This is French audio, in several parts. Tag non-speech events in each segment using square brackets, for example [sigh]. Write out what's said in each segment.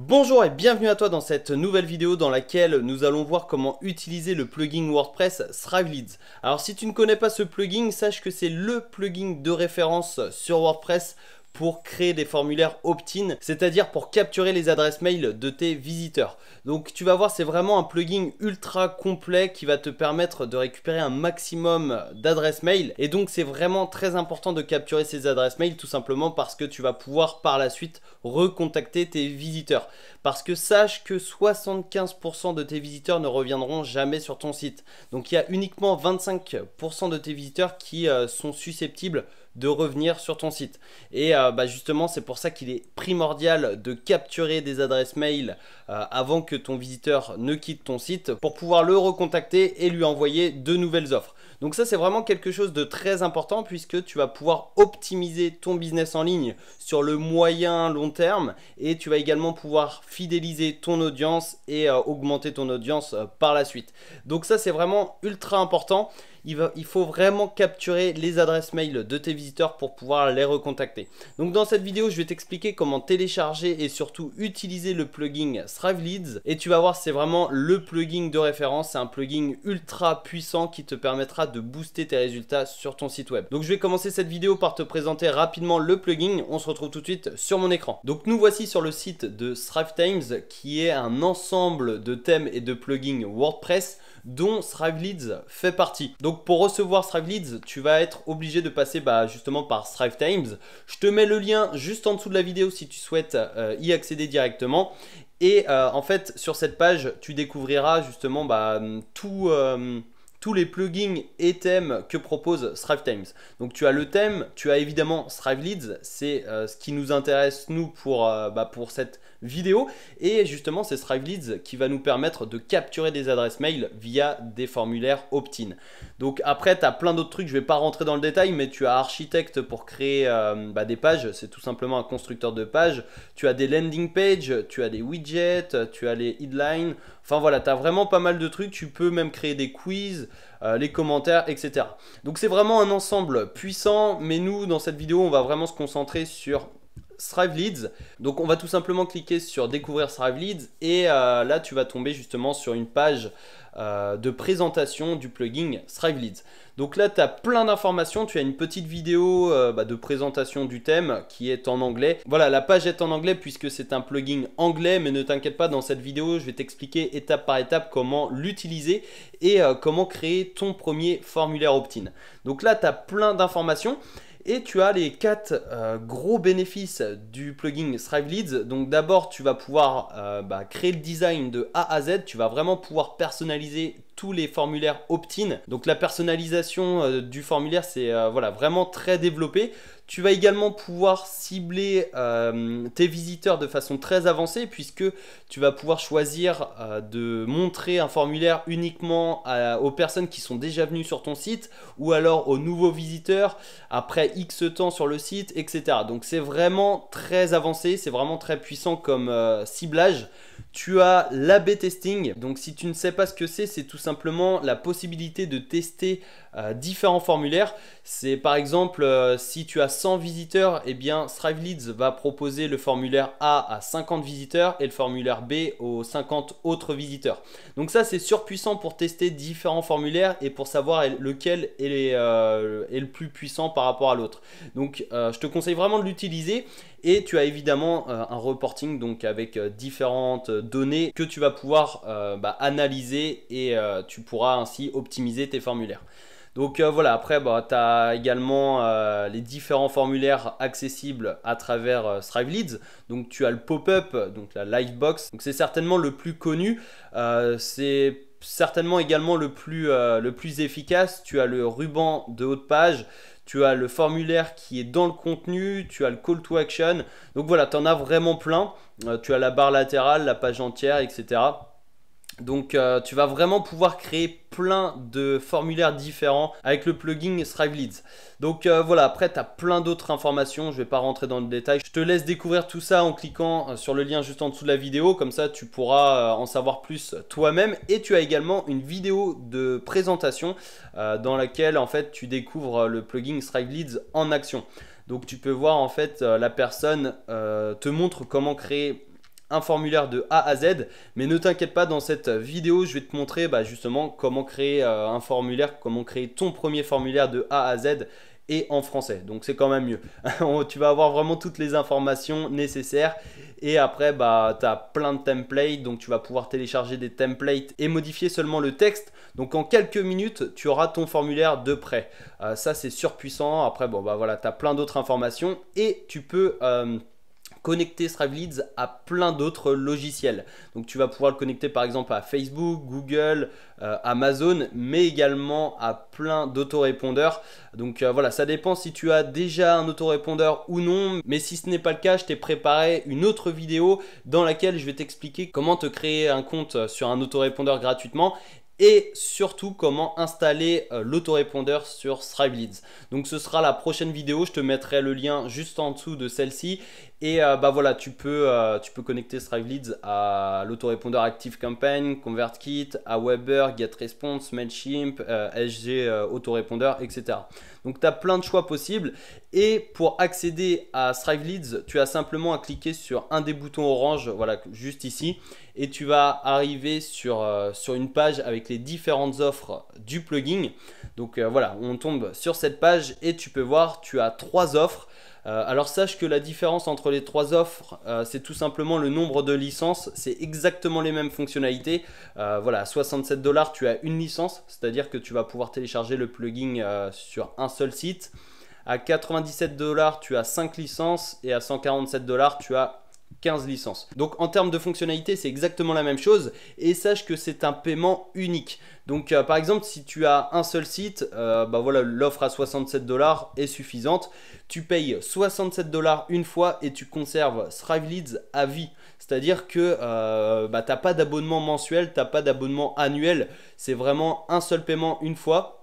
Bonjour et bienvenue à toi dans cette nouvelle vidéo dans laquelle nous allons voir comment utiliser le plugin WordPress Thrive Alors si tu ne connais pas ce plugin, sache que c'est le plugin de référence sur WordPress pour créer des formulaires opt-in, c'est-à-dire pour capturer les adresses mail de tes visiteurs. Donc tu vas voir, c'est vraiment un plugin ultra complet qui va te permettre de récupérer un maximum d'adresses mail. Et donc c'est vraiment très important de capturer ces adresses mail tout simplement parce que tu vas pouvoir par la suite recontacter tes visiteurs. Parce que sache que 75% de tes visiteurs ne reviendront jamais sur ton site. Donc il y a uniquement 25% de tes visiteurs qui euh, sont susceptibles de revenir sur ton site. Et euh, bah, justement, c'est pour ça qu'il est primordial de capturer des adresses mail euh, avant que ton visiteur ne quitte ton site pour pouvoir le recontacter et lui envoyer de nouvelles offres. Donc ça, c'est vraiment quelque chose de très important puisque tu vas pouvoir optimiser ton business en ligne sur le moyen long terme et tu vas également pouvoir fidéliser ton audience et euh, augmenter ton audience par la suite. Donc ça, c'est vraiment ultra important il, faut vraiment capturer les adresses mail de tes visiteurs pour pouvoir les recontacter. Donc dans cette vidéo, je vais t'expliquer comment télécharger et surtout utiliser le plugin Strive Leads. Et tu vas voir, c'est vraiment le plugin de référence. C'est un plugin ultra puissant qui te permettra de booster tes résultats sur ton site web. Donc je vais commencer cette vidéo par te présenter rapidement le plugin. On se retrouve tout de suite sur mon écran. Donc nous voici sur le site de Thrive Times qui est un ensemble de thèmes et de plugins WordPress dont Strive Leads fait partie. Donc pour recevoir Strive Leads, tu vas être obligé de passer bah, justement par Strive Times. Je te mets le lien juste en dessous de la vidéo si tu souhaites euh, y accéder directement. Et euh, en fait, sur cette page, tu découvriras justement bah, hum, tout... Hum, tous les plugins et thèmes que propose Strive Times. Donc tu as le thème, tu as évidemment Strive Leads, c'est euh, ce qui nous intéresse nous pour, euh, bah, pour cette vidéo. Et justement c'est Strive Leads qui va nous permettre de capturer des adresses mail via des formulaires opt-in. Donc après tu as plein d'autres trucs, je ne vais pas rentrer dans le détail, mais tu as Architect pour créer euh, bah, des pages, c'est tout simplement un constructeur de pages. Tu as des landing pages, tu as des widgets, tu as les headlines. Enfin voilà, tu as vraiment pas mal de trucs, tu peux même créer des quiz, euh, les commentaires, etc. Donc c'est vraiment un ensemble puissant, mais nous, dans cette vidéo, on va vraiment se concentrer sur Strive Leads. Donc on va tout simplement cliquer sur découvrir Strive Leads et euh, là tu vas tomber justement sur une page euh, de présentation du plugin Strive Leads. Donc là, tu as plein d'informations. Tu as une petite vidéo euh, bah, de présentation du thème qui est en anglais. Voilà, la page est en anglais puisque c'est un plugin anglais, mais ne t'inquiète pas, dans cette vidéo, je vais t'expliquer étape par étape comment l'utiliser et euh, comment créer ton premier formulaire opt-in. Donc là, tu as plein d'informations et tu as les quatre euh, gros bénéfices du plugin Strive Leads. Donc d'abord, tu vas pouvoir bah, créer le design de A à Z, tu vas vraiment pouvoir personnaliser les formulaires opt-in. Donc la personnalisation euh, du formulaire, c'est euh, voilà, vraiment très développé. Tu vas également pouvoir cibler euh, tes visiteurs de façon très avancée puisque tu vas pouvoir choisir de montrer un formulaire uniquement aux personnes qui sont déjà venues sur ton site ou alors aux nouveaux visiteurs après X temps sur le site, etc. Donc c'est vraiment très avancé, c'est vraiment très puissant comme ciblage. Tu as l'AB testing. Donc si tu ne sais pas ce que c'est, c'est tout simplement la possibilité de tester euh, différents formulaires. C'est par exemple euh, si tu as 100 visiteurs, et eh bien Strive Leads va proposer le formulaire A à 50 visiteurs et le formulaire B aux 50 autres visiteurs. Donc ça c'est surpuissant pour tester différents formulaires et pour savoir lequel est, euh, est le plus puissant par rapport à l'autre. Donc je te conseille vraiment de l'utiliser et tu as évidemment un reporting donc avec différentes données que tu vas pouvoir euh, bah, analyser et euh, tu pourras ainsi optimiser tes formulaires. Donc euh, voilà, après, bah, tu as également les différents formulaires accessibles à travers euh, Donc tu as le pop-up, donc la Livebox. Donc c'est certainement le plus connu. c'est certainement également le plus, le plus efficace. Tu as le ruban de haute page tu as le formulaire qui est dans le contenu, tu as le call to action. Donc voilà, tu en as vraiment plein. Euh, tu as la barre latérale, la page entière, etc. Donc euh, tu vas vraiment pouvoir créer plein de formulaires différents avec le plugin Strive Leads. Donc euh, voilà, après tu as plein d'autres informations, je ne vais pas rentrer dans le détail. Je te laisse découvrir tout ça en cliquant euh, sur le lien juste en dessous de la vidéo, comme ça tu pourras en savoir plus toi-même. Et tu as également une vidéo de présentation dans laquelle en fait tu découvres le plugin Strive Leads en action. Donc tu peux voir en fait la personne te montre comment créer un formulaire de A à Z. Mais ne t'inquiète pas, dans cette vidéo, je vais te montrer bah, justement comment créer euh, un formulaire, comment créer ton premier formulaire de A à Z et en français. Donc c'est quand même mieux. [laughs] tu vas avoir vraiment toutes les informations nécessaires. Et après, bah, tu as plein de templates. Donc tu vas pouvoir télécharger des templates et modifier seulement le texte. Donc en quelques minutes, tu auras ton formulaire de prêt. Euh, ça, c'est surpuissant. Après, bon, bah voilà, tu as plein d'autres informations. Et tu peux... Euh, connecter Strive à plein d'autres logiciels. Donc tu vas pouvoir le connecter par exemple à Facebook, Google, euh, Amazon, mais également à plein d'autorépondeurs. Donc euh, voilà, ça dépend si tu as déjà un autorépondeur ou non, mais si ce n'est pas le cas, je t'ai préparé une autre vidéo dans laquelle je vais t'expliquer comment te créer un compte sur un autorépondeur gratuitement et surtout comment installer euh, l'autorépondeur sur Stripe Leads. Donc ce sera la prochaine vidéo, je te mettrai le lien juste en dessous de celle-ci et euh, bah voilà, tu peux, euh, tu peux connecter Stripe Leads à l'autorépondeur Active Campaign, ConvertKit, à Weber, GetResponse, Mailchimp, SG autorépondeur, etc. Donc tu as plein de choix possibles. Et pour accéder à Strive Leads, tu as simplement à cliquer sur un des boutons orange, voilà, juste ici. Et tu vas arriver sur, euh, sur une page avec les différentes offres du plugin. Donc euh, voilà, on tombe sur cette page et tu peux voir, tu as trois offres euh, alors sache que la différence entre les trois offres, euh, c'est tout simplement le nombre de licences, c'est exactement les mêmes fonctionnalités. Euh, voilà, à 67 dollars, tu as une licence, c'est-à-dire que tu vas pouvoir télécharger le plugin sur un seul site. À 97 dollars, tu as 5 licences et à 147 dollars, tu as 15 licences. Donc en termes de fonctionnalité, c'est exactement la même chose et sache que c'est un paiement unique. Donc euh, par exemple, si tu as un seul site, euh, bah voilà, l'offre à 67 dollars est suffisante. Tu payes 67 dollars une fois et tu conserves Thrive Leads à vie. C'est-à-dire que euh, bah, tu n'as pas d'abonnement mensuel, tu n'as pas d'abonnement annuel. C'est vraiment un seul paiement une fois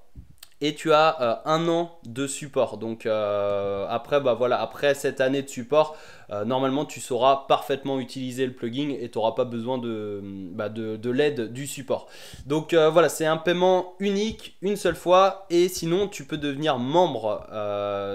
et tu as euh, un an de support. Donc euh, après, bah, voilà, après cette année de support, euh, normalement tu sauras parfaitement utiliser le plugin et tu n'auras pas besoin bah, de, l'aide du support. Donc voilà, c'est un paiement unique, une seule fois, et sinon tu peux devenir membre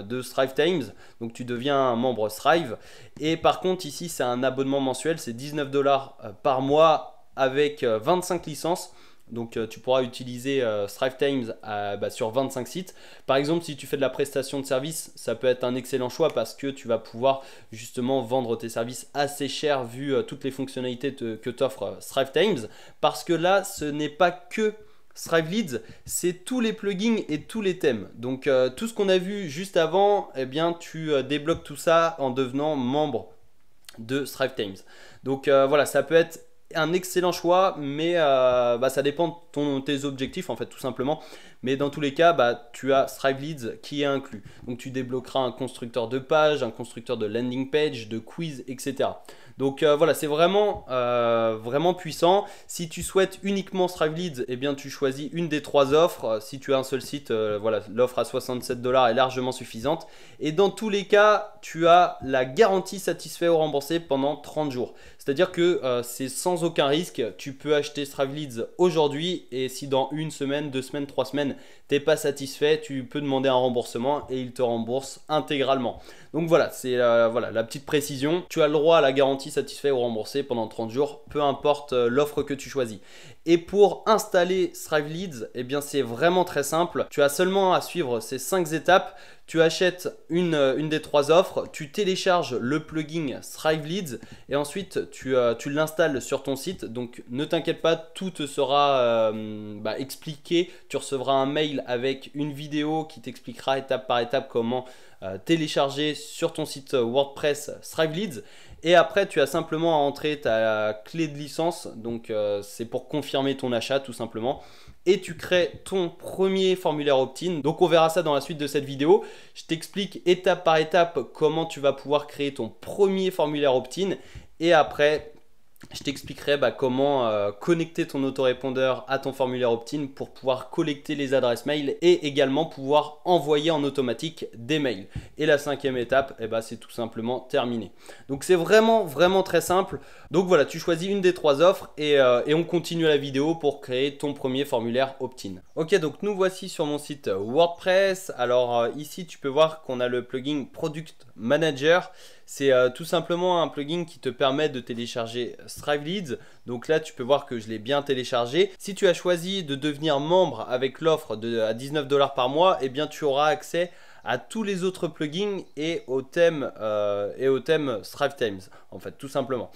de Strive Times. Donc tu deviens membre Strive. Et par contre ici c'est un abonnement mensuel, c'est 19 dollars par mois avec 25 licences. Donc euh, tu pourras utiliser euh, Times euh, bah, sur 25 sites. Par exemple, si tu fais de la prestation de service, ça peut être un excellent choix parce que tu vas pouvoir justement vendre tes services assez cher vu euh, toutes les fonctionnalités que t'offre Strive Times. Parce que là, ce n'est pas que Strive Leads, c'est tous les plugins et tous les thèmes. Donc tout ce qu'on a vu juste avant, eh bien tu débloques tout ça en devenant membre de Strive Times. Donc voilà, ça peut être un excellent choix, mais euh, bah, ça dépend de tes objectifs en fait tout simplement. Mais dans tous les cas, bah, tu as Strive Leads qui est inclus. Donc tu débloqueras un constructeur de page, un constructeur de landing page, de quiz, etc. Donc euh, voilà, c'est vraiment, euh, vraiment puissant. Si tu souhaites uniquement Strive Leads, eh bien tu choisis une des trois offres. Si tu as un seul site, voilà, l'offre à 67 dollars est largement suffisante. Et dans tous les cas, tu as la garantie satisfait ou remboursé pendant 30 jours. C'est-à-dire que euh, c'est sans aucun risque. Tu peux acheter Stravleads aujourd'hui et si dans une semaine, deux semaines, trois semaines, t'es pas satisfait, tu peux demander un remboursement et il te rembourse intégralement. Donc voilà, c'est voilà, la petite précision. Tu as le droit à la garantie satisfait ou remboursé pendant 30 jours, peu importe euh, l'offre que tu choisis. Et pour installer Strive Leads, eh bien c'est vraiment très simple. Tu as seulement à suivre ces 5 étapes. Tu achètes euh, une, des trois offres, tu télécharges le plugin Strive Leads et ensuite tu, euh, l'installes sur ton site. Donc ne t'inquiète pas, tout te sera euh, bah, expliqué. Tu recevras un mail avec une vidéo qui t'expliquera étape par étape comment télécharger sur ton site WordPress Strive Leads. Et après, tu as simplement à entrer ta clé de licence, donc euh, c'est pour confirmer ton achat tout simplement. Et tu crées ton premier formulaire opt-in. Donc on verra ça dans la suite de cette vidéo. Je t'explique étape par étape comment tu vas pouvoir créer ton premier formulaire opt-in. Et après, je t'expliquerai bah, comment euh, connecter ton autorépondeur à ton formulaire opt-in pour pouvoir collecter les adresses mail et également pouvoir envoyer en automatique des mails. Et la cinquième étape, eh bah, c'est tout simplement terminé. Donc c'est vraiment vraiment très simple. Donc voilà, tu choisis une des trois offres et, euh, on continue la vidéo pour créer ton premier formulaire opt-in. Ok, donc nous voici sur mon site WordPress. Alors euh, ici, tu peux voir qu'on a le plugin Product Manager. C'est euh, tout simplement un plugin qui te permet de télécharger Strive Leads. Donc là, tu peux voir que je l'ai bien téléchargé. Si tu as choisi de devenir membre avec l'offre à 19 dollars par mois, eh bien tu auras accès à tous les autres plugins et au thème euh, et Strive Times en fait tout simplement.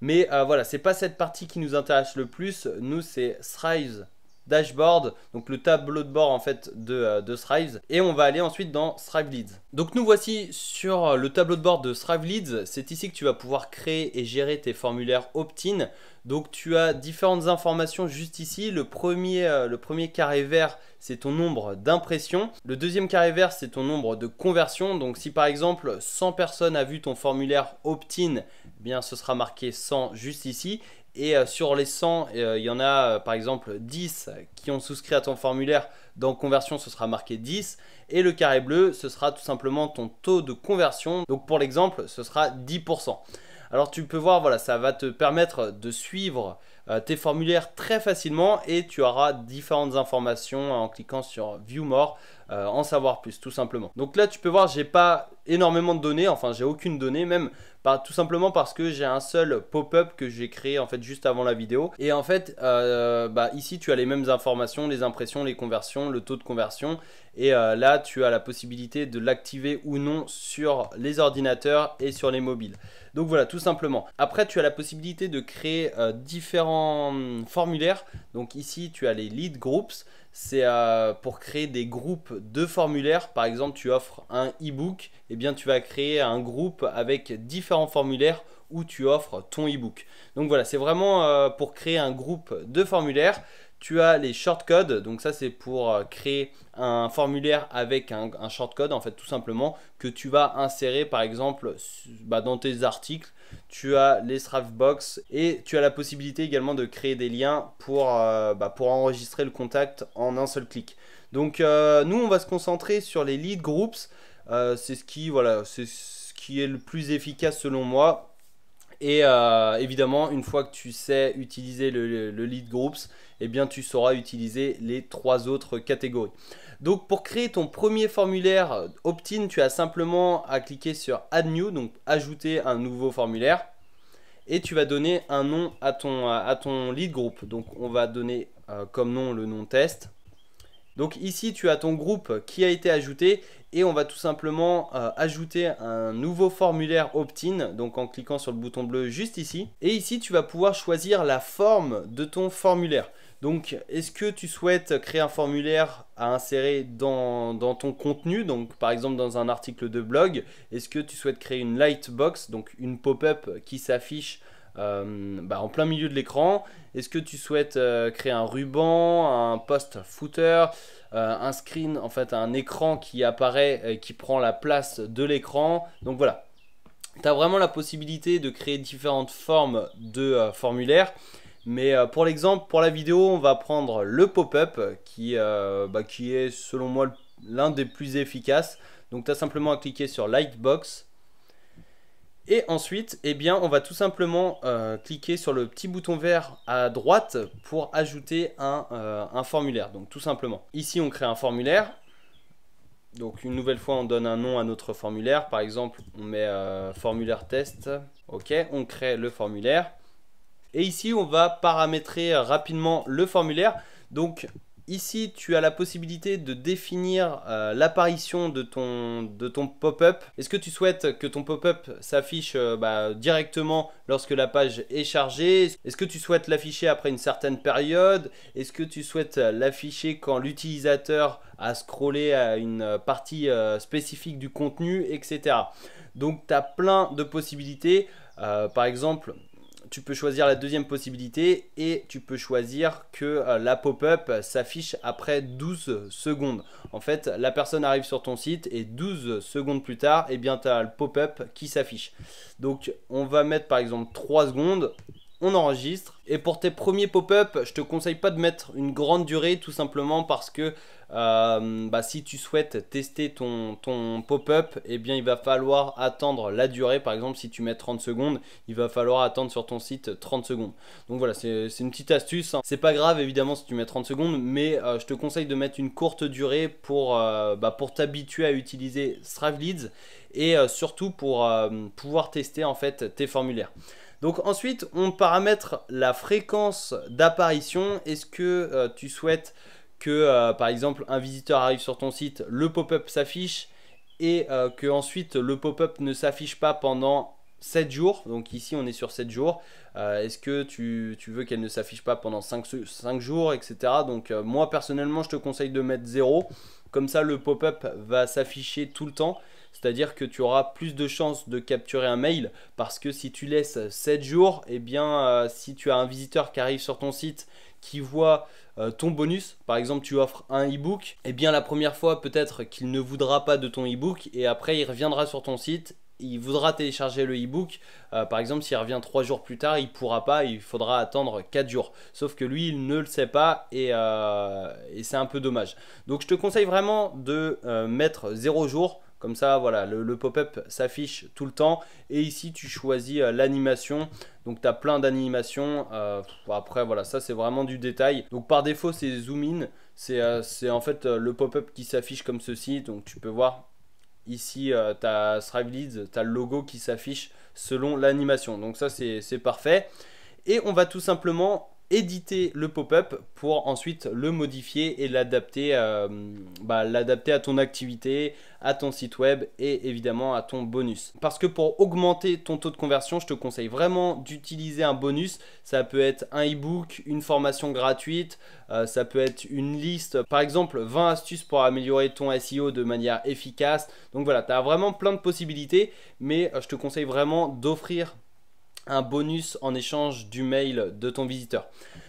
Mais voilà, euh, voilà, c'est pas cette partie qui nous intéresse le plus. Nous c'est Strive dashboard, donc le tableau de bord en fait de, euh, Et on va aller ensuite dans Strive Leads. Donc nous voici sur euh, le tableau de bord de Strive Leads. C'est ici que tu vas pouvoir créer et gérer tes formulaires opt-in. Donc tu as différentes informations juste ici. Le premier, euh, le premier carré vert, c'est ton nombre d'impressions. Le deuxième carré vert, c'est ton nombre de conversions. Donc si par exemple 100 personnes a vu ton formulaire opt-in, eh bien ce sera marqué 100 juste ici. Et euh, sur les 100, euh, il y en a euh, par exemple 10 qui ont souscrit à ton formulaire. Dans conversion, ce sera marqué 10. Et le carré bleu, ce sera tout simplement ton taux de conversion. Donc pour l'exemple, ce sera 10%. Alors tu peux voir, voilà, ça va te permettre de suivre tes formulaires très facilement et tu auras différentes informations en cliquant sur View More, en savoir plus tout simplement. Donc là tu peux voir, j'ai pas énormément de données, enfin j'ai aucune donnée même, bah, tout simplement parce que j'ai un seul pop-up que j'ai créé en fait juste avant la vidéo. Et en fait, euh, bah, ici, tu as les mêmes informations, les impressions, les conversions, le taux de conversion. Et euh, là, tu as la possibilité de l'activer ou non sur les ordinateurs et sur les mobiles. Donc voilà, tout simplement. Après, tu as la possibilité de créer euh, différents formulaires. Donc ici, tu as les lead groups. C'est euh, pour créer des groupes de formulaires. Par exemple, tu offres un e-book. Eh bien, tu vas créer un groupe avec différents formulaires où tu offres ton e-book. Donc voilà, c'est vraiment pour créer un groupe de formulaires. Tu as les shortcodes, donc ça c'est pour euh, créer un formulaire avec un, shortcode en fait tout simplement que tu vas insérer par exemple bah, dans tes articles. Tu as les box et tu as la possibilité également de créer des liens pour, euh, bah, pour enregistrer le contact en un seul clic. Donc euh, nous on va se concentrer sur les lead groups. c'est ce qui c'est ce qui est le plus efficace selon moi. Et évidemment une fois que tu sais utiliser le, le lead groups, eh bien tu sauras utiliser les trois autres catégories. Donc pour créer ton premier formulaire euh, opt-in, tu as simplement à cliquer sur Add New, donc ajouter un nouveau formulaire. Et tu vas donner un nom à ton, euh, à ton lead group. Donc on va donner euh, comme nom le nom test. Donc ici tu as ton groupe qui a été ajouté et on va tout simplement ajouter un nouveau formulaire opt-in donc en cliquant sur le bouton bleu juste ici et ici tu vas pouvoir choisir la forme de ton formulaire. Donc, est-ce que tu souhaites créer un formulaire à insérer dans, ton contenu Donc, par exemple, dans un article de blog, est-ce que tu souhaites créer une lightbox, donc une pop-up qui s'affiche euh, bah, en plein milieu de l'écran Est-ce que tu souhaites euh, créer un ruban, un post footer, euh, un screen, en fait un écran qui apparaît, et qui prend la place de l'écran Donc voilà, tu as vraiment la possibilité de créer différentes formes de formulaires mais euh, pour l'exemple, pour la vidéo, on va prendre le pop-up qui, euh, bah, qui est selon moi l'un des plus efficaces. Donc tu as simplement à cliquer sur Lightbox. Et ensuite, eh bien, on va tout simplement euh, cliquer sur le petit bouton vert à droite pour ajouter un, un formulaire. Donc tout simplement. Ici, on crée un formulaire. Donc une nouvelle fois, on donne un nom à notre formulaire. Par exemple, on met formulaire test. Ok, on crée le formulaire. Et ici, on va paramétrer euh, rapidement le formulaire. Donc ici, tu as la possibilité de définir euh, l'apparition de ton, de ton pop-up. Est-ce que tu souhaites que ton pop-up s'affiche euh, bah, directement lorsque la page est chargée Est-ce que tu souhaites l'afficher après une certaine période Est-ce que tu souhaites l'afficher quand l'utilisateur a scrollé à une partie spécifique du contenu, etc. Donc tu as plein de possibilités. par exemple, tu peux choisir la deuxième possibilité et tu peux choisir que euh, la pop-up s'affiche après 12 secondes. En fait, la personne arrive sur ton site et 12 secondes plus tard, eh bien, tu as le pop-up qui s'affiche. Donc, on va mettre par exemple 3 secondes on enregistre. Et pour tes premiers pop-up, je te conseille pas de mettre une grande durée tout simplement parce que euh, bah, si tu souhaites tester ton, ton pop-up, eh bien, il va falloir attendre la durée. Par exemple, si tu mets 30 secondes, il va falloir attendre sur ton site 30 secondes. Donc voilà, c'est une petite astuce. Hein. C'est pas grave, évidemment, si tu mets 30 secondes, mais euh, je te conseille de mettre une courte durée pour, euh, bah, pour t'habituer à utiliser Leads. et surtout pour pouvoir tester en fait tes formulaires. Donc ensuite, on paramètre la fréquence d'apparition. Est-ce que tu souhaites que euh, par exemple un visiteur arrive sur ton site, le pop-up s'affiche et euh, que ensuite le pop-up ne s'affiche pas pendant 7 jours. Donc ici on est sur 7 jours. Euh, est-ce que tu, veux qu'elle ne s'affiche pas pendant 5, jours, etc. Donc moi personnellement je te conseille de mettre 0. Comme ça le pop-up va s'afficher tout le temps. C'est-à-dire que tu auras plus de chances de capturer un mail parce que si tu laisses 7 jours, et eh bien si tu as un visiteur qui arrive sur ton site qui voit euh, ton bonus, par exemple tu offres un e-book, et eh bien la première fois peut-être qu'il ne voudra pas de ton e-book et après il reviendra sur ton site il voudra télécharger le e-book. Euh, par exemple, s'il revient trois jours plus tard, il pourra pas, il faudra attendre quatre jours. Sauf que lui, il ne le sait pas et, euh, c'est un peu dommage. Donc je te conseille vraiment de mettre zéro jour comme ça, voilà, le, pop-up s'affiche tout le temps. Et ici, tu choisis euh, l'animation. Donc, tu as plein d'animations. Euh, après, voilà, ça, c'est vraiment du détail. Donc, par défaut, c'est zoom in. C'est euh, en fait le pop-up qui s'affiche comme ceci. Donc, tu peux voir ici, tu as Strive Leads, tu as le logo qui s'affiche selon l'animation. Donc, ça, c'est parfait. Et on va tout simplement éditer le pop-up pour ensuite le modifier et l'adapter euh, bah, l'adapter à ton activité, à ton site web et évidemment à ton bonus. Parce que pour augmenter ton taux de conversion, je te conseille vraiment d'utiliser un bonus. Ça peut être un e-book, une formation gratuite, euh, ça peut être une liste, par exemple 20 astuces pour améliorer ton SEO de manière efficace. Donc voilà, tu as vraiment plein de possibilités, mais euh, je te conseille vraiment d'offrir un bonus en échange du mail de ton visiteur.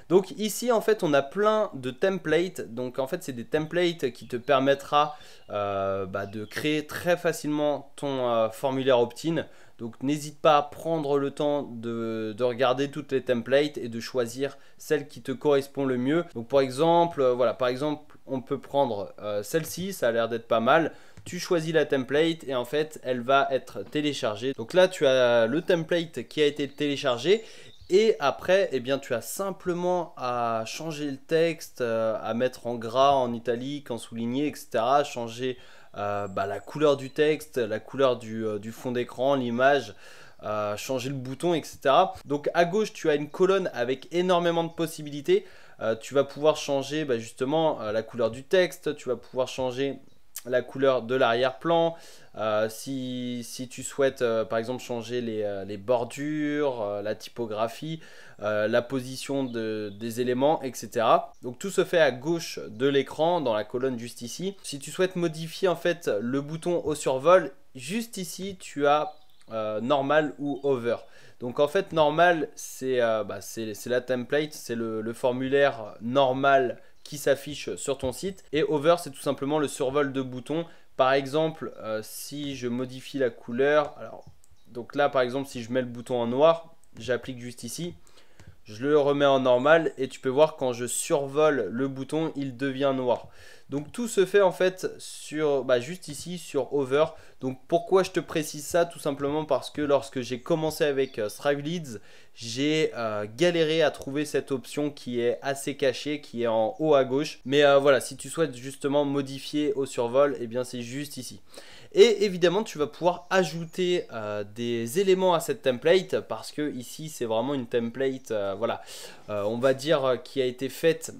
Donc ici en fait on a plein de templates, donc en fait c'est des templates qui te permettra euh, bah, de créer très facilement ton euh, formulaire opt-in. Donc n'hésite pas à prendre le temps de, regarder toutes les templates et de choisir celle qui te correspond le mieux. Donc par exemple, euh, voilà, par exemple on peut prendre celle-ci, ça a l'air d'être pas mal tu choisis la template et en fait elle va être téléchargée. Donc là tu as le template qui a été téléchargé et après, eh bien, tu as simplement à changer le texte, euh, à mettre en gras, en italique, en souligné, etc. Changer euh, bah, la couleur du texte, la couleur du, euh, fond d'écran, l'image. changer le bouton, etc. Donc à gauche, tu as une colonne avec énormément de possibilités. tu vas pouvoir changer bah, justement la couleur du texte, tu vas pouvoir changer la couleur de l'arrière-plan. Euh, si, si, tu souhaites euh, par exemple changer les, euh, bordures, la typographie, la position de, des éléments, etc. Donc tout se fait à gauche de l'écran dans la colonne juste ici. Si tu souhaites modifier en fait le bouton au survol, juste ici tu as normal ou over. Donc en fait normal c'est bah, la template, c'est le, formulaire normal qui s'affiche sur ton site. Et over, c'est tout simplement le survol de boutons. Par exemple, euh, si je modifie la couleur, alors donc là par exemple si je mets le bouton en noir, j'applique juste ici, je le remets en normal et tu peux voir quand je survole le bouton, il devient noir. Donc tout se fait en fait sur, bah, juste ici sur Over. Donc pourquoi je te précise ça Tout simplement parce que lorsque j'ai commencé avec euh, Leads, j'ai euh, galéré à trouver cette option qui est assez cachée, qui est en haut à gauche. Mais euh, voilà, si tu souhaites justement modifier au survol, et eh bien c'est juste ici. Et évidemment, tu vas pouvoir ajouter euh, des éléments à cette template parce que ici, c'est vraiment une template, euh, voilà, euh, on va dire qui a été faite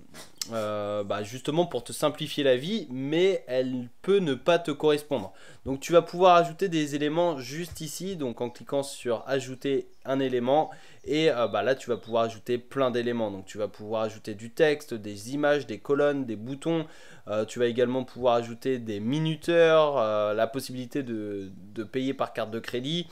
bah, justement pour te simplifier la vie, mais elle peut ne pas te correspondre. Donc tu vas pouvoir ajouter des éléments juste ici, donc en cliquant sur ajouter un élément, et euh, bah, là, tu vas pouvoir ajouter plein d'éléments. Donc, tu vas pouvoir ajouter du texte, des images, des colonnes, des boutons. Euh, tu vas également pouvoir ajouter des minuteurs, euh, la possibilité de, payer par carte de crédit.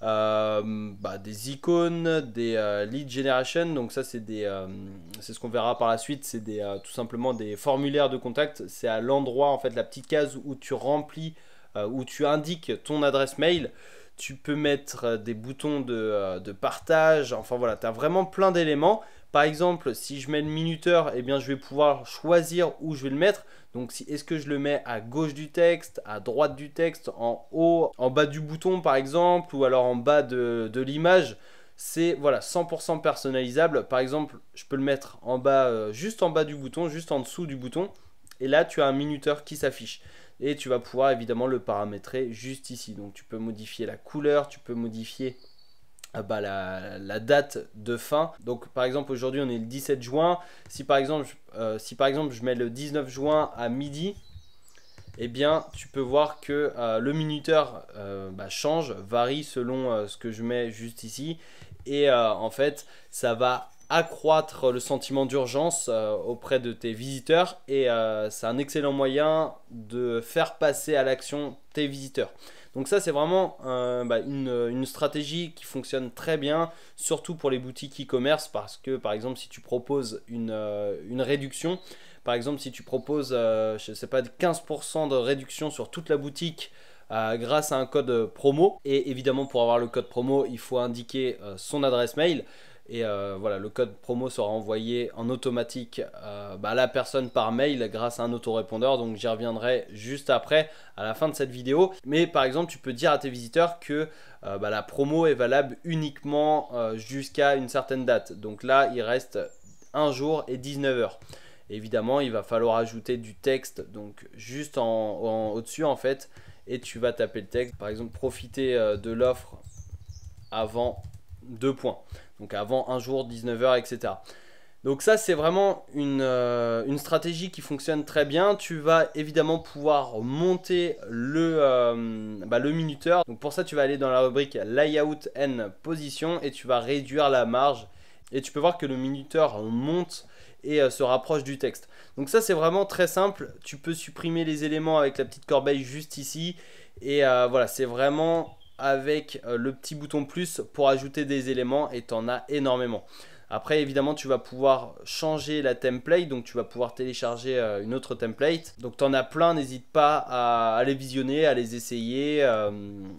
Bah, des icônes, des lead generation, donc ça c'est ce qu'on verra par la suite, c'est tout simplement des formulaires de contact. C'est à l'endroit en fait la petite case où tu remplis, où tu indiques ton adresse mail tu peux mettre euh, des boutons euh, de, partage, enfin voilà, tu as vraiment plein d'éléments. Par exemple, si je mets le minuteur, eh bien, je vais pouvoir choisir où je vais le mettre. Donc, si, est-ce que je le mets à gauche du texte, à droite du texte, en haut, en bas du bouton par exemple, ou alors en bas de, l'image c'est voilà 100% personnalisable. Par exemple, je peux le mettre en bas, euh, juste en bas du bouton, juste en dessous du bouton. Et là, tu as un minuteur qui s'affiche et tu vas pouvoir évidemment le paramétrer juste ici. Donc tu peux modifier la couleur, tu peux modifier ah bah, la, date de fin. Donc par exemple aujourd'hui on est le 17 juin. Si par exemple, euh, si par exemple je mets le 19 juin à midi, eh bien tu peux voir que euh, le minuteur euh, bah, change, varie selon ce que je mets juste ici. Et en fait ça va accroître le sentiment d'urgence euh, auprès de tes visiteurs et euh, c'est un excellent moyen de faire passer à l'action tes visiteurs. Donc ça c'est vraiment euh, bah, une, stratégie qui fonctionne très bien, surtout pour les boutiques e-commerce parce que par exemple si tu proposes une, réduction, par exemple si tu proposes je sais pas 15% de réduction sur toute la boutique, grâce à un code promo. Et évidemment, pour avoir le code promo, il faut indiquer son adresse mail. Et euh, voilà, le code promo sera envoyé en automatique euh, bah, à la personne par mail grâce à un autorépondeur. Donc j'y reviendrai juste après, à la fin de cette vidéo. Mais par exemple, tu peux dire à tes visiteurs que euh, bah, la promo est valable uniquement jusqu'à une certaine date. Donc là, il reste un jour et 19 heures. Évidemment, il va falloir ajouter du texte, donc juste en, en au-dessus en fait. Et tu vas taper le texte, par exemple, profiter de l'offre avant deux points donc avant un jour, 19h, etc. Donc ça, c'est vraiment euh, une, stratégie qui fonctionne très bien. Tu vas évidemment pouvoir monter le, euh, bah, le minuteur. Donc pour ça, tu vas aller dans la rubrique Layout and Position et tu vas réduire la marge. Et tu peux voir que le minuteur monte et euh, se rapproche du texte. Donc ça, c'est vraiment très simple. Tu peux supprimer les éléments avec la petite corbeille juste ici. Et voilà, c'est vraiment avec euh, le petit bouton plus pour ajouter des éléments et t'en as énormément. Après, évidemment, tu vas pouvoir changer la template, donc tu vas pouvoir télécharger euh, une autre template. Donc, tu en as plein, n'hésite pas à, les visionner, à les essayer, euh,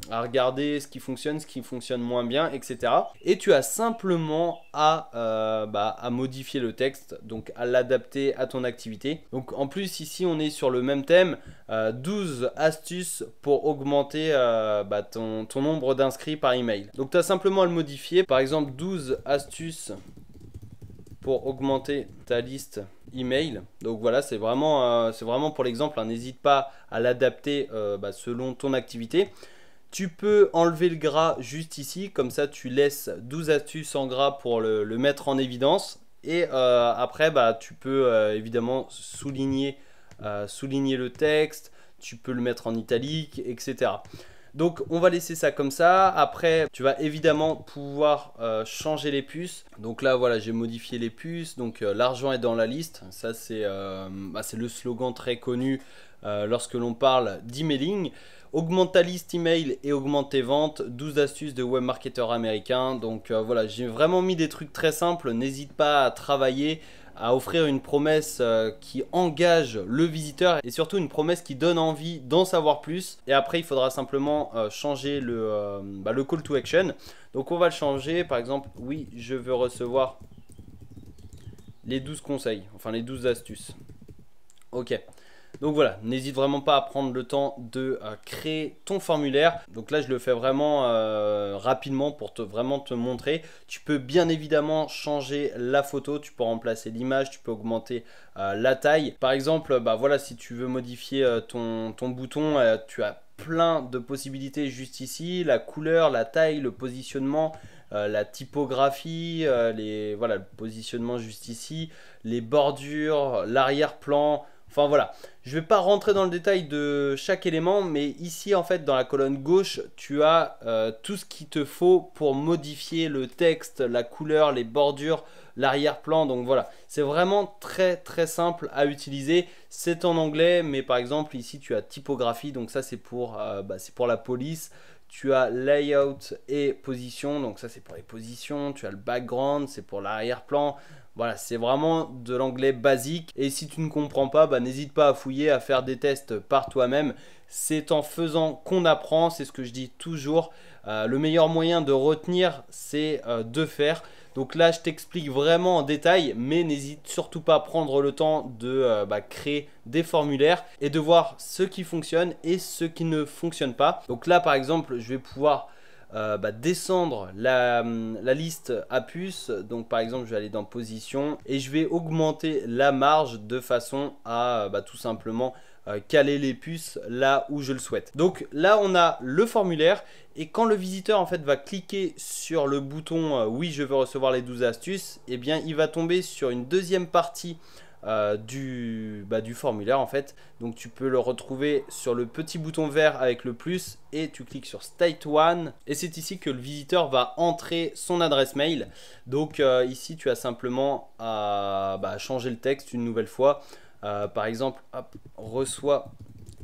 à regarder ce qui fonctionne, ce qui fonctionne moins bien, etc. Et tu as simplement à, euh, bah, à modifier le texte, donc à l'adapter à ton activité. Donc, en plus, ici, on est sur le même thème, 12 astuces pour augmenter bah, ton, ton nombre d'inscrits par email. Donc, tu as simplement à le modifier, par exemple, 12 astuces pour augmenter ta liste email. Donc voilà, c'est vraiment, euh, c'est vraiment pour l'exemple. Hein. N'hésite pas à l'adapter euh, bah, selon ton activité. Tu peux enlever le gras juste ici, comme ça tu laisses 12 astuces en gras pour le, mettre en évidence. Et euh, après, bah, tu peux évidemment souligner, souligner le texte, tu peux le mettre en italique, etc. Donc on va laisser ça comme ça. Après, tu vas évidemment pouvoir euh, changer les puces. Donc là, voilà, j'ai modifié les puces. Donc euh, l'argent est dans la liste. Ça, c'est euh, bah, le slogan très connu lorsque l'on parle d'emailing. Augmente ta liste email et augmente tes ventes. 12 astuces de webmarketeur américain. Donc voilà, j'ai vraiment mis des trucs très simples. N'hésite pas à travailler à offrir une promesse euh, qui engage le visiteur et surtout une promesse qui donne envie d'en savoir plus. Et après, il faudra simplement euh, changer le, euh, bah, le call to action. Donc on va le changer, par exemple, oui, je veux recevoir les 12 conseils, enfin les 12 astuces. Ok. Donc voilà, n'hésite vraiment pas à prendre le temps de euh, créer ton formulaire. Donc là, je le fais vraiment euh, rapidement pour te, vraiment te montrer. Tu peux bien évidemment changer la photo, tu peux remplacer l'image, tu peux augmenter euh, la taille. Par exemple, bah voilà, si tu veux modifier ton, bouton, tu as plein de possibilités juste ici, la couleur, la taille, le positionnement, la typographie, les, voilà, le positionnement juste ici, les bordures, l'arrière-plan, Enfin voilà, je ne vais pas rentrer dans le détail de chaque élément, mais ici en fait dans la colonne gauche, tu as euh, tout ce qu'il te faut pour modifier le texte, la couleur, les bordures, l'arrière-plan. Donc voilà, c'est vraiment très très simple à utiliser. C'est en anglais, mais par exemple ici tu as typographie, donc ça c'est pour, euh, bah, pour la police. Tu as layout et position, donc ça c'est pour les positions. Tu as le background, c'est pour l'arrière-plan. Voilà, c'est vraiment de l'anglais basique. Et si tu ne comprends pas, bah, n'hésite pas à fouiller, à faire des tests par toi-même. C'est en faisant qu'on apprend, c'est ce que je dis toujours. Euh, le meilleur moyen de retenir, c'est euh, de faire. Donc là, je t'explique vraiment en détail, mais n'hésite surtout pas à prendre le temps de euh, bah, créer des formulaires et de voir ce qui fonctionne et ce qui ne fonctionne pas. Donc là, par exemple, je vais pouvoir euh, bah, descendre hum, la, liste à puces Donc par exemple, je vais aller dans position et je vais augmenter la marge de façon à euh, bah, tout simplement euh, caler les puces là où je le souhaite. Donc là, on a le formulaire et quand le visiteur en fait va cliquer sur le bouton oui, je veux recevoir les 12 astuces, et eh bien il va tomber sur une deuxième partie euh, du, bah, du formulaire en fait. Donc tu peux le retrouver sur le petit bouton vert avec le plus et tu cliques sur State One. Et c'est ici que le visiteur va entrer son adresse mail. Donc euh, ici tu as simplement à bah, changer le texte une nouvelle fois. Euh, par exemple, hop, reçoit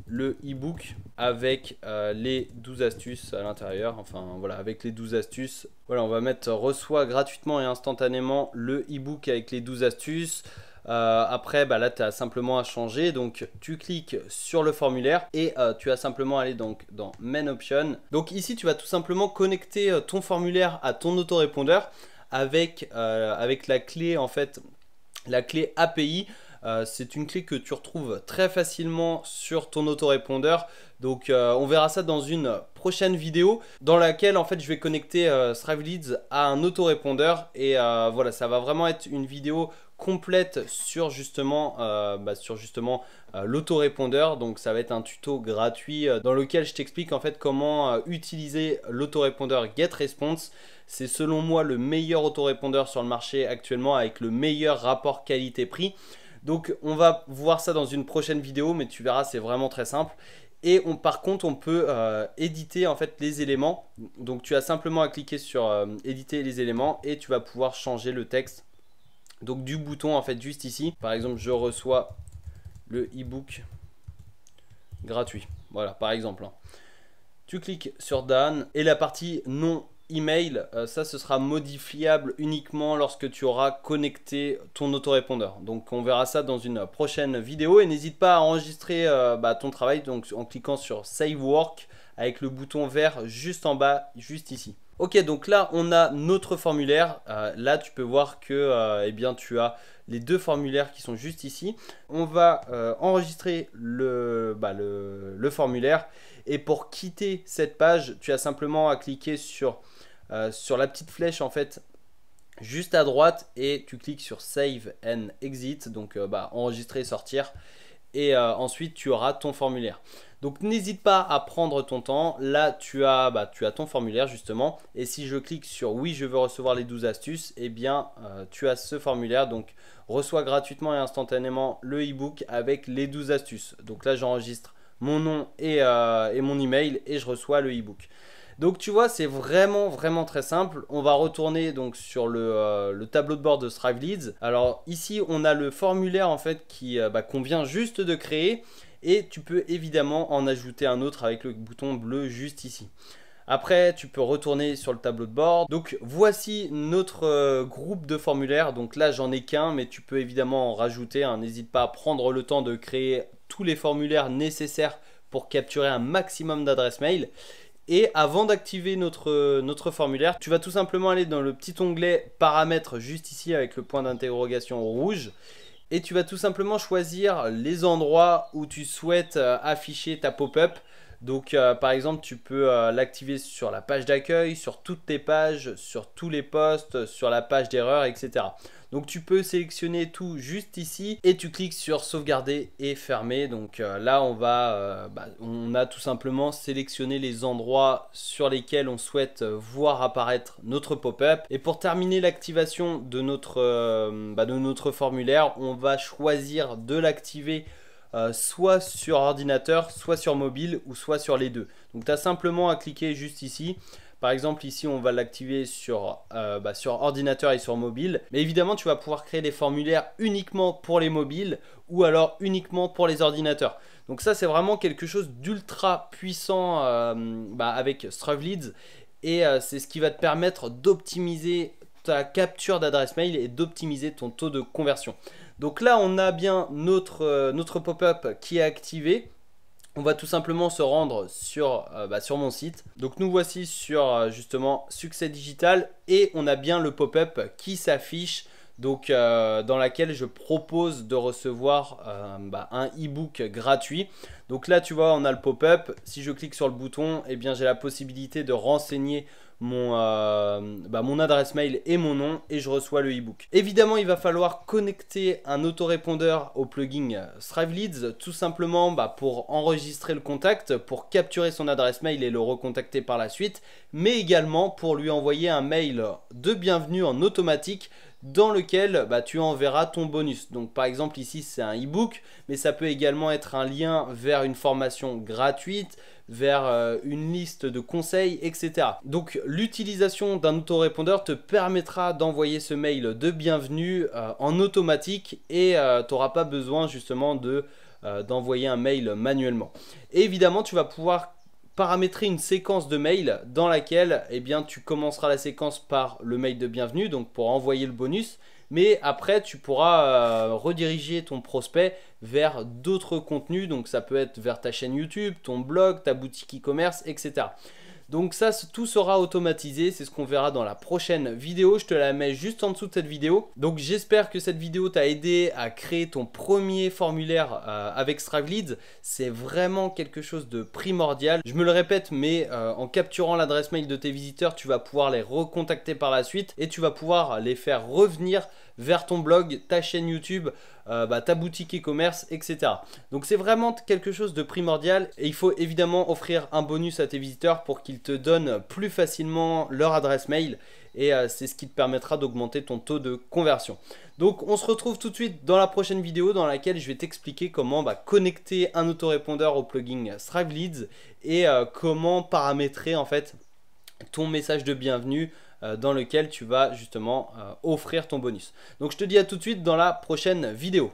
le e-book avec les 12 astuces à l'intérieur. Enfin voilà, avec les 12 astuces. Voilà, on va mettre reçoit gratuitement et instantanément le e-book avec les 12 astuces. Euh, après, bah, là, tu as simplement à changer. Donc, tu cliques sur le formulaire et euh, tu as simplement aller donc, dans Main Option. Donc, ici, tu vas tout simplement connecter euh, ton formulaire à ton autorépondeur avec, avec la clé, en fait, la clé API. c'est une clé que tu retrouves très facilement sur ton autorépondeur. Donc on verra ça dans une prochaine vidéo dans laquelle en fait je vais connecter euh, Leads à un autorépondeur et voilà ça va vraiment être une vidéo complète sur justement, euh, bah, sur justement euh, l'autorépondeur. Donc ça va être un tuto gratuit euh, dans lequel je t'explique en fait comment utiliser l'autorépondeur GetResponse. C'est selon moi le meilleur autorépondeur sur le marché actuellement avec le meilleur rapport qualité-prix. Donc on va voir ça dans une prochaine vidéo, mais tu verras c'est vraiment très simple. Et on, par contre, on peut éditer en fait les éléments. Donc tu as simplement à cliquer sur éditer les éléments et tu vas pouvoir changer le texte donc du bouton en fait juste ici. Par exemple, je reçois le e-book gratuit. Voilà, par exemple. Hein. Tu cliques sur Dan et la partie non email, euh, ça ce sera modifiable uniquement lorsque tu auras connecté ton autorépondeur. Donc on verra ça dans une prochaine vidéo et n'hésite pas à enregistrer euh, bah, ton travail donc, en cliquant sur Save Work avec le bouton vert juste en bas, juste ici. Ok, donc là, on a notre formulaire. Euh, là, tu peux voir que euh, eh tu as les deux formulaires qui sont juste ici. On va euh, enregistrer bah, le, formulaire. Et pour quitter cette page, tu as simplement à cliquer sur, la petite flèche en fait juste à droite et tu cliques sur Save and Exit, donc bah, enregistrer sortir. Et ensuite, tu auras ton formulaire. Donc n'hésite pas à prendre ton temps. Là, tu as, bah, tu as ton formulaire justement. Et si je clique sur oui, je veux recevoir les 12 astuces, eh bien, euh, tu as ce formulaire. Donc reçois gratuitement et instantanément le e-book avec les 12 astuces. Donc là, j'enregistre mon nom euh, et, mon email et je reçois le e-book. Donc tu vois, c'est vraiment vraiment très simple. On va retourner donc sur le, euh, tableau de bord de Strive Leads. Alors ici, on a le formulaire en fait qui bah, qu'on vient juste de créer et tu peux évidemment en ajouter un autre avec le bouton bleu juste ici. Après, tu peux retourner sur le tableau de bord. Donc voici notre euh, groupe de formulaires. Donc là, j'en ai qu'un, mais tu peux évidemment en rajouter. N'hésite pas à prendre le temps de créer tous les formulaires nécessaires pour capturer un maximum d'adresses mail. Et avant d'activer notre, euh, notre, formulaire, tu vas tout simplement aller dans le petit onglet paramètres juste ici avec le point d'interrogation rouge et tu vas tout simplement choisir les endroits où tu souhaites euh, afficher ta pop-up. Donc euh, par exemple, tu peux euh, l'activer sur la page d'accueil, sur toutes tes pages, sur tous les posts, sur la page d'erreur, etc. Donc tu peux sélectionner tout juste ici et tu cliques sur sauvegarder et fermer. Donc euh, là on va, bah, on a tout simplement sélectionné les endroits sur lesquels on souhaite voir apparaître notre pop-up. Et pour terminer l'activation de notre bah, formulaire, on va choisir de l'activer euh, soit sur ordinateur, soit sur mobile ou soit sur les deux. Donc tu as simplement à cliquer juste ici. Par exemple, ici, on va l'activer euh, bah, sur, ordinateur et sur mobile. Mais évidemment, tu vas pouvoir créer des formulaires uniquement pour les mobiles ou alors uniquement pour les ordinateurs. Donc ça, c'est vraiment quelque chose d'ultra puissant euh, bah, avec Et c'est ce qui va te permettre d'optimiser ta capture d'adresse mail et d'optimiser ton taux de conversion. Donc là, on a bien notre, euh, notre pop-up qui est activé. On va tout simplement se rendre sur, euh, bah, sur mon site. Donc nous voici sur euh, justement succès digital et on a bien le pop-up qui s'affiche donc euh, dans laquelle je propose de recevoir euh, bah, un e-book gratuit. Donc là, tu vois, on a le pop-up. Si je clique sur le bouton, eh bien j'ai la possibilité de renseigner mon, euh, bah, adresse mail et mon nom et je reçois le e-book. Évidemment, il va falloir connecter un autorépondeur au plugin Strive Leads tout simplement bah, pour enregistrer le contact, pour capturer son adresse mail et le recontacter par la suite, mais également pour lui envoyer un mail de bienvenue en automatique dans lequel bah, tu enverras ton bonus. Donc par exemple ici c'est un e-book, mais ça peut également être un lien vers une formation gratuite, vers euh, une liste de conseils, etc. Donc l'utilisation d'un autorépondeur te permettra d'envoyer ce mail de bienvenue euh, en automatique et euh, tu n'auras pas besoin justement de d'envoyer un mail manuellement. évidemment, tu vas pouvoir paramétrer une séquence de mails dans laquelle eh bien, tu commenceras la séquence par le mail de bienvenue, donc pour envoyer le bonus, mais après tu pourras euh, rediriger ton prospect vers d'autres contenus, donc ça peut être vers ta chaîne YouTube, ton blog, ta boutique e-commerce, etc. Donc ça, tout sera automatisé, c'est ce qu'on verra dans la prochaine vidéo. Je te la mets juste en dessous de cette vidéo. Donc j'espère que cette vidéo t'a aidé à créer ton premier formulaire euh, avec Stravleads. C'est vraiment quelque chose de primordial. Je me le répète, mais euh, en capturant l'adresse mail de tes visiteurs, tu vas pouvoir les recontacter par la suite et tu vas pouvoir les faire revenir vers ton blog, ta chaîne YouTube, euh, bah, ta boutique e-commerce, etc. Donc c'est vraiment quelque chose de primordial et il faut évidemment offrir un bonus à tes visiteurs pour qu'ils te donnent plus facilement leur adresse mail et euh, c'est ce qui te permettra d'augmenter ton taux de conversion. Donc on se retrouve tout de suite dans la prochaine vidéo dans laquelle je vais t'expliquer comment bah, connecter un autorépondeur au plugin Strive Leads et euh, comment paramétrer en fait ton message de bienvenue euh, dans lequel tu vas justement euh, offrir ton bonus. Donc je te dis à tout de suite dans la prochaine vidéo.